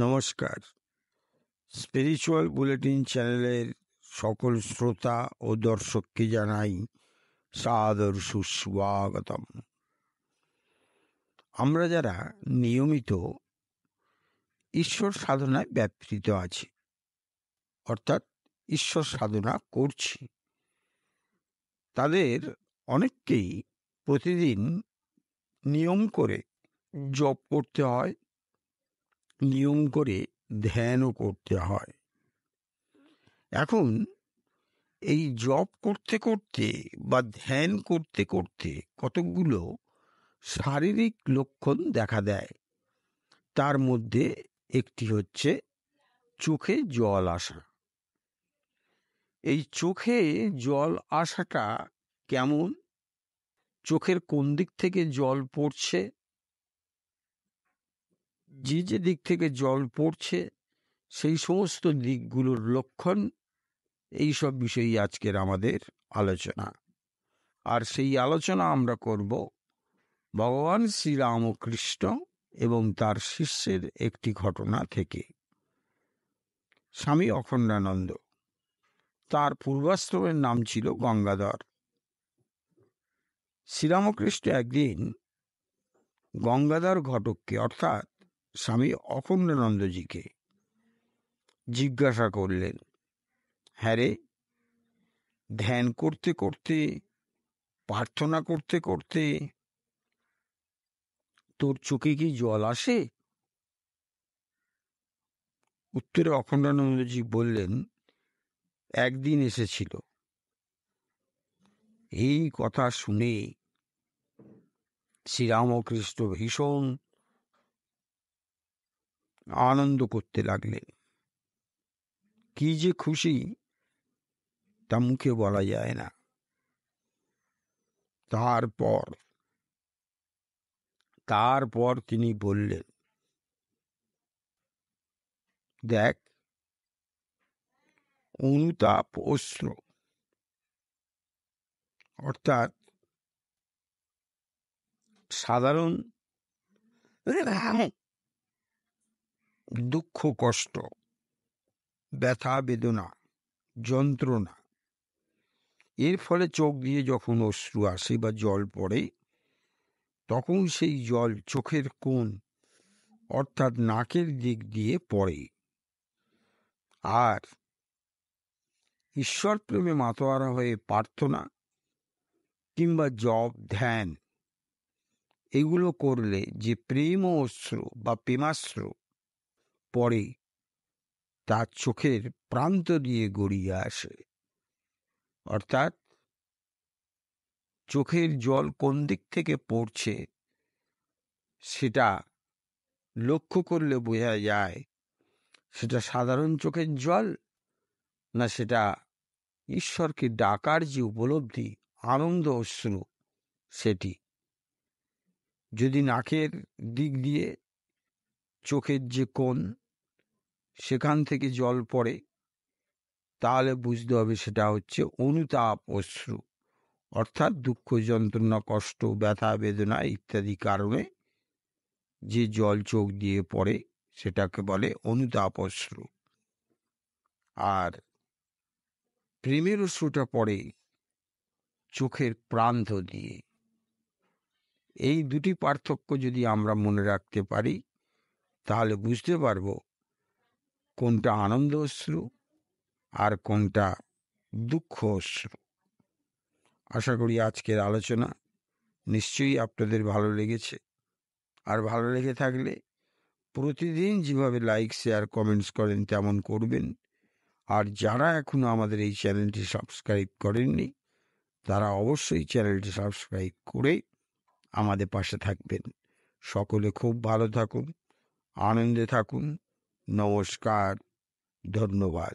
নমস্কার spiritual bulletin চ্যানেলের সকল শ্রোতা ও দর্শককে জানাই সাদর সুস্বাগতম আমরা যারা নিয়মিত ঈশ্বর সাধনায় ব্যাপৃত আছি অর্থাৎ ঈশ্বর সাধনা করছি তাদের অনেককেই প্রতিদিন নিয়ম করে জপ করতে হয় নিয়ম করে ধ্যানও করতে হয় এখন এই জব করতে করতে বা ধ্যান করতে করতে কতকগুলো শারীরিক লক্ষণ দেখা দেয় তার মধ্যে একটি হচ্ছে চোখে জল আসা এই চোখে জল আসাটা কেমন চোখের কোন দিক থেকে জল পড়ছে যে যে দিক থেকে জল পড়ছে সেই সমস্ত দিকগুলোর লক্ষণ এই সব বিষয়েই আজকের আমাদের আলোচনা আর সেই আলোচনা আমরা করব ভগবান শ্রীরামকৃষ্ণ এবং তার শিষ্যের একটি ঘটনা থেকে স্বামী অখণ্ডানন্দ তার পূর্বাশ্রমের নাম ছিল গঙ্গাধর শ্রীরামকৃষ্ণ একদিন গঙ্গাধর ঘটককে অর্থাৎ স্বামী অখণ্ডানন্দজিকে জিজ্ঞাসা করলেন হ্যাঁ রে ধ্যান করতে করতে প্রার্থনা করতে করতে তোর চোখে কি জল আসে উত্তরে অখণ্ডানন্দজি বললেন একদিন এসেছিল এই কথা শুনে শ্রীরামকৃষ্ণ ভীষণ আনন্দ করতে লাগলেন কি যে খুশি তা মুখে বলা যায় না তারপর তারপর তিনি বললেন দেখ অনুতাপ অস্ত্র অর্থাৎ সাধারণ হ্যাঁ, হ্যাঁ, দুঃখ কষ্ট ব্যথা বেদনা যন্ত্রণা এর ফলে চোখ দিয়ে যখন অশ্রু আসে বা জল পড়ে তখন সেই জল চোখের কোণ অর্থাৎ নাকের দিক দিয়ে পড়ে আর ঈশ্বর প্রেমে মাতোয়ারা হয়ে প্রার্থনা কিংবা জব ধ্যান এগুলো করলে যে প্রেম অশ্রু বা প্রেমাশ্রু পরে তার চোখের প্রান্ত দিয়ে গড়িয়ে আসে অর্থাৎ চোখের জল কোন দিক থেকে পড়ছে সেটা লক্ষ্য করলে বোঝা যায় সেটা সাধারণ চোখের জল না সেটা ঈশ্বরকে ডাকার যে উপলব্ধি আনন্দ অশ্রু সেটি যদি নাকের দিক দিয়ে চোখের যে কোণ সেখান থেকে জল পড়ে তাহলে বুঝতে হবে সেটা হচ্ছে অনুতাপ অশ্রু অর্থাৎ দুঃখ যন্ত্রণা কষ্ট ব্যথা বেদনা ইত্যাদি কারণে যে জল চোখ দিয়ে পড়ে সেটাকে বলে অনুতাপ অশ্রু আর প্রেমের অশ্রুটা পড়ে চোখের প্রান্ত দিয়ে এই দুটি পার্থক্য যদি আমরা মনে রাখতে পারি তাহলে বুঝতে পারবো কোনটা আনন্দ অশ্রু আর কোনটা দুঃখ অশ্রু আশা করি আজকের আলোচনা নিশ্চয়ই আপনাদের ভালো লেগেছে আর ভালো লেগে থাকলে প্রতিদিন যেভাবে লাইক শেয়ার কমেন্টস করেন তেমন করবেন আর যারা এখনও আমাদের এই চ্যানেলটি সাবস্ক্রাইব করেননি তারা অবশ্যই চ্যানেলটি সাবস্ক্রাইব করে আমাদের পাশে থাকবেন সকলে খুব ভালো থাকুন আনন্দে থাকুন নমস্কার ধন্যবাদ